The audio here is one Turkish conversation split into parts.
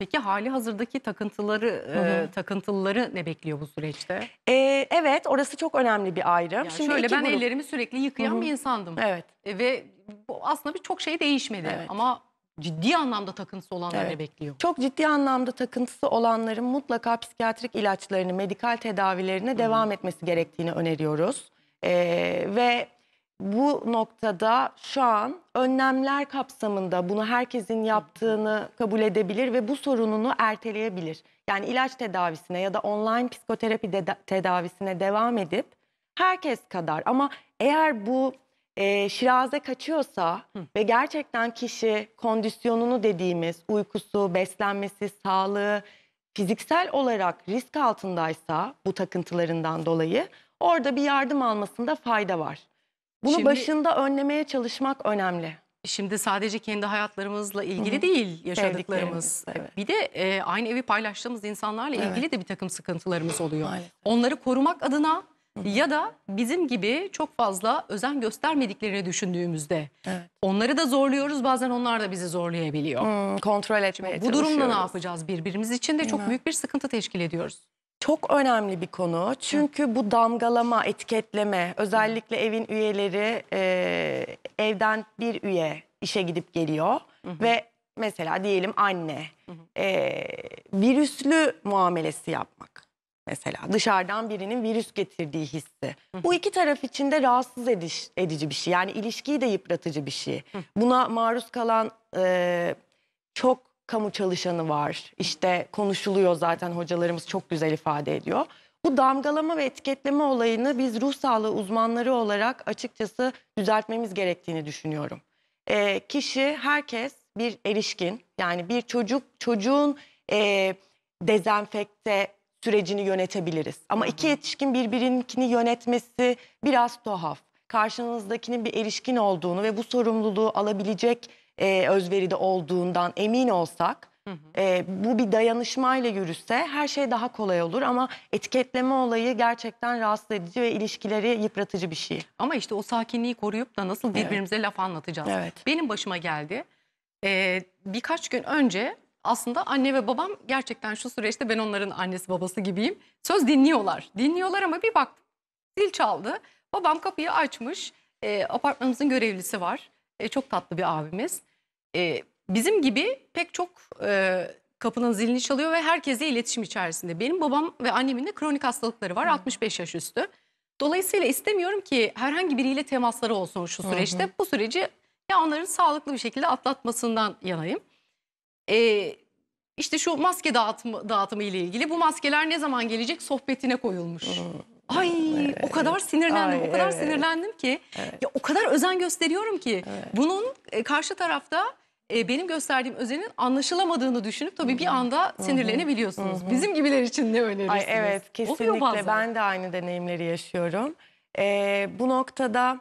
Peki hali hazırdaki takıntıları hı hı. E, takıntılıları ne bekliyor bu süreçte? Ee, evet orası çok önemli bir ayrım. Yani Şimdi şöyle ben grup. ellerimi sürekli yıkayan hı hı. bir insandım. Evet. E, ve bu aslında çok şey değişmedi evet. ama ciddi anlamda takıntısı olanlar evet. ne bekliyor? Çok ciddi anlamda takıntısı olanların mutlaka psikiyatrik ilaçlarını, medikal tedavilerine hı. devam etmesi gerektiğini öneriyoruz. Ee, ve bu noktada şu an önlemler kapsamında bunu herkesin yaptığını kabul edebilir ve bu sorununu erteleyebilir. Yani ilaç tedavisine ya da online psikoterapi de tedavisine devam edip herkes kadar ama eğer bu e, şiraze kaçıyorsa Hı. ve gerçekten kişi kondisyonunu dediğimiz uykusu, beslenmesi, sağlığı fiziksel olarak risk altındaysa bu takıntılarından dolayı orada bir yardım almasında fayda var. Bunu Şimdi- başında önlemeye çalışmak önemli. Şimdi sadece kendi hayatlarımızla ilgili değil yaşadıklarımız. evet. Bir de e, aynı evi paylaştığımız insanlarla ilgili de bir takım sıkıntılarımız oluyor. Maalesef. Onları korumak adına ya da bizim gibi çok fazla özen göstermediklerini düşündüğümüzde Evet. onları da zorluyoruz bazen onlar da bizi zorlayabiliyor. Hmm, kontrol etmeye Bu durumda ne yapacağız birbirimiz için de çok büyük bir sıkıntı teşkil ediyoruz. Çok önemli bir konu çünkü bu damgalama, etiketleme özellikle evin üyeleri e, evden bir üye işe gidip geliyor ve mesela diyelim anne e, virüslü muamelesi yapmak mesela dışarıdan birinin virüs getirdiği hissi. Bu iki taraf için de rahatsız ediş, edici bir şey yani ilişkiyi de yıpratıcı bir şey. Buna maruz kalan e, çok kamu çalışanı var. İşte konuşuluyor zaten hocalarımız çok güzel ifade ediyor. Bu damgalama ve etiketleme olayını biz ruh sağlığı uzmanları olarak açıkçası düzeltmemiz gerektiğini düşünüyorum. E, kişi, herkes bir erişkin yani bir çocuk çocuğun e, dezenfekte sürecini yönetebiliriz. Ama iki yetişkin birbirininkini yönetmesi biraz tuhaf. Karşınızdakinin bir erişkin olduğunu ve bu sorumluluğu alabilecek e, özveride olduğundan emin olsak Hı hı. E, bu bir dayanışmayla yürüse her şey daha kolay olur ama etiketleme olayı gerçekten rahatsız edici ve ilişkileri yıpratıcı bir şey. Ama işte o sakinliği koruyup da nasıl birbirimize evet. laf anlatacağız. Evet. Benim başıma geldi. Ee, birkaç gün önce aslında anne ve babam gerçekten şu süreçte ben onların annesi babası gibiyim. Söz dinliyorlar. Dinliyorlar ama bir baktım zil çaldı. Babam kapıyı açmış. E, apartmanımızın görevlisi var. E, çok tatlı bir abimiz e, bizim gibi pek çok e, kapının zilini çalıyor ve herkese iletişim içerisinde. Benim babam ve annemin de kronik hastalıkları var. Hı. 65 yaş üstü. Dolayısıyla istemiyorum ki herhangi biriyle temasları olsun şu süreçte. Hı hı. Bu süreci ya onların sağlıklı bir şekilde atlatmasından yanayım. Ee, işte şu maske dağıtımı, dağıtımı ile ilgili bu maskeler ne zaman gelecek sohbetine koyulmuş. Hmm. Ay evet. o kadar sinirlendim, Ay, o kadar evet. sinirlendim ki evet. ya o kadar özen gösteriyorum ki evet. bunun e, karşı tarafta e, benim gösterdiğim özenin anlaşılamadığını düşünüp tabii bir anda sinirlenebiliyorsunuz. Bizim gibiler için ne önerirsiniz? Ay evet kesinlikle ben de aynı deneyimleri yaşıyorum. Ee, bu noktada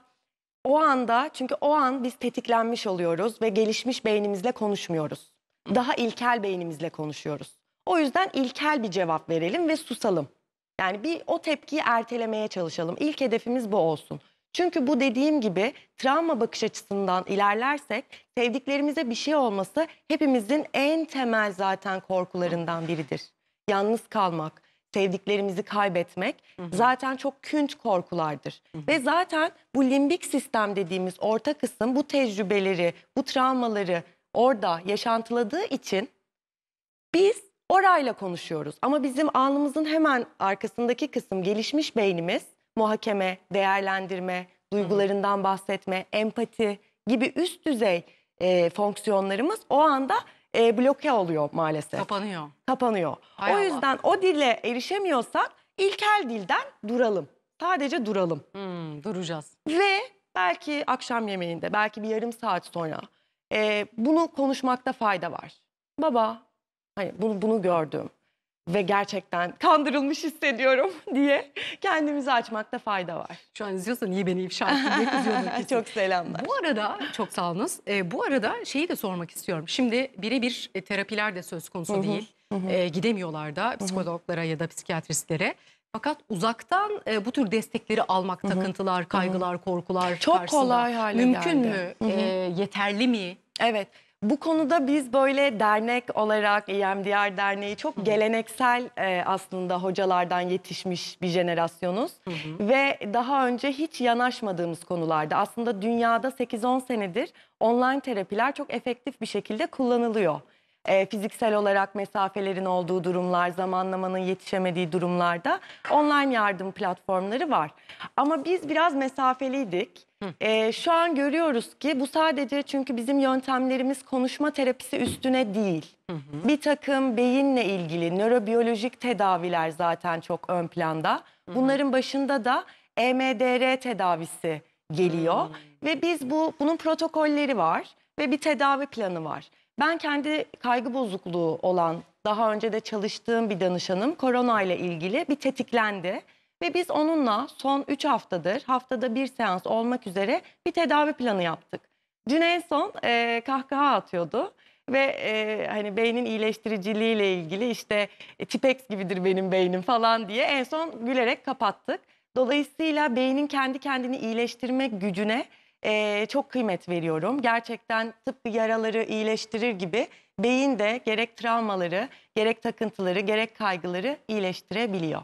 o anda çünkü o an biz tetiklenmiş oluyoruz ve gelişmiş beynimizle konuşmuyoruz. Daha ilkel beynimizle konuşuyoruz. O yüzden ilkel bir cevap verelim ve susalım. Yani bir o tepkiyi ertelemeye çalışalım. İlk hedefimiz bu olsun. Çünkü bu dediğim gibi travma bakış açısından ilerlersek sevdiklerimize bir şey olması hepimizin en temel zaten korkularından biridir. Yalnız kalmak, sevdiklerimizi kaybetmek hı hı. zaten çok künç korkulardır. Hı hı. Ve zaten bu limbik sistem dediğimiz orta kısım bu tecrübeleri, bu travmaları orada yaşantıladığı için biz orayla konuşuyoruz. Ama bizim alnımızın hemen arkasındaki kısım gelişmiş beynimiz muhakeme, değerlendirme, duygularından bahsetme, empati gibi üst düzey e, fonksiyonlarımız o anda e, bloke oluyor maalesef. Kapanıyor. Kapanıyor. Hay o Allah. yüzden o dile erişemiyorsak ilkel dilden duralım. Sadece duralım. Hmm, duracağız. Ve belki akşam yemeğinde, belki bir yarım saat sonra e, bunu konuşmakta fayda var. Baba, hani bunu, bunu gördüm ve gerçekten kandırılmış hissediyorum diye kendimizi açmakta fayda var. Şu an izliyorsan iyi beni ifşa ettin diye kızıyordur kesin. çok selamlar. Bu arada çok sağolunuz. E, ee, bu arada şeyi de sormak istiyorum. Şimdi birebir e, terapiler de söz konusu Hı -hı. değil. Hı -hı. E, gidemiyorlar da psikologlara Hı -hı. ya da psikiyatristlere. Fakat uzaktan e, bu tür destekleri almak, Hı -hı. takıntılar, kaygılar, Hı -hı. korkular çok karşısına. kolay hale mümkün geldi. mü? E, ee, yeterli mi? Evet. Bu konuda biz böyle dernek olarak İMDR e Derneği çok geleneksel e, aslında hocalardan yetişmiş bir jenerasyonuz. Hı hı. Ve daha önce hiç yanaşmadığımız konularda aslında dünyada 8-10 senedir online terapiler çok efektif bir şekilde kullanılıyor e, fiziksel olarak mesafelerin olduğu durumlar, zamanlamanın yetişemediği durumlarda online yardım platformları var. Ama biz biraz mesafeliydik. E, şu an görüyoruz ki bu sadece çünkü bizim yöntemlerimiz konuşma terapisi üstüne değil. Hı hı. Bir takım beyinle ilgili nörobiyolojik tedaviler zaten çok ön planda. Hı hı. Bunların başında da EMDR tedavisi geliyor hı hmm. hı. ve biz bu bunun protokolleri var ve bir tedavi planı var. Ben kendi kaygı bozukluğu olan daha önce de çalıştığım bir danışanım korona ile ilgili bir tetiklendi. Ve biz onunla son 3 haftadır haftada bir seans olmak üzere bir tedavi planı yaptık. Dün en son e, kahkaha atıyordu ve e, hani beynin iyileştiriciliği ile ilgili işte e, tipex gibidir benim beynim falan diye en son gülerek kapattık. Dolayısıyla beynin kendi kendini iyileştirme gücüne e, çok kıymet veriyorum. Gerçekten tıpkı yaraları iyileştirir gibi beyin de gerek travmaları, gerek takıntıları, gerek kaygıları iyileştirebiliyor.